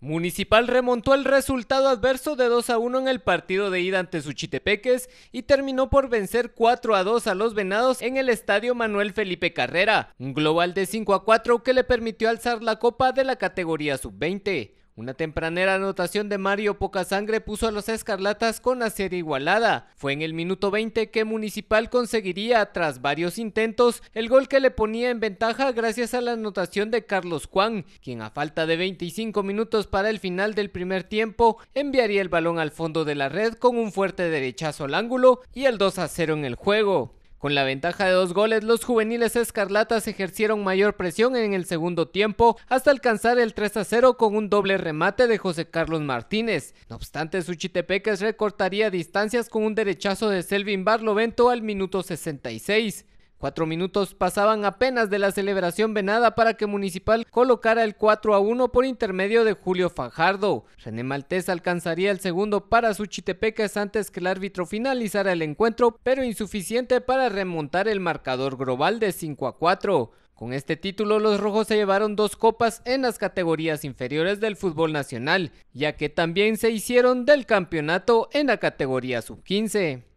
Municipal remontó el resultado adverso de 2 a 1 en el partido de ida ante Suchitepeques y terminó por vencer 4 a 2 a los Venados en el estadio Manuel Felipe Carrera, un global de 5 a 4 que le permitió alzar la copa de la categoría sub-20. Una tempranera anotación de Mario Poca Sangre puso a los Escarlatas con la serie igualada. Fue en el minuto 20 que Municipal conseguiría, tras varios intentos, el gol que le ponía en ventaja gracias a la anotación de Carlos Juan, quien a falta de 25 minutos para el final del primer tiempo enviaría el balón al fondo de la red con un fuerte derechazo al ángulo y el 2 a 0 en el juego. Con la ventaja de dos goles, los juveniles escarlatas ejercieron mayor presión en el segundo tiempo hasta alcanzar el 3 0 con un doble remate de José Carlos Martínez. No obstante, Suchitepeques recortaría distancias con un derechazo de Selvin Barlovento al minuto 66. Cuatro minutos pasaban apenas de la celebración venada para que Municipal colocara el 4 a 1 por intermedio de Julio Fajardo. René Maltés alcanzaría el segundo para Suchitepeques antes que el árbitro finalizara el encuentro, pero insuficiente para remontar el marcador global de 5 a 4. Con este título, los rojos se llevaron dos copas en las categorías inferiores del fútbol nacional, ya que también se hicieron del campeonato en la categoría sub-15.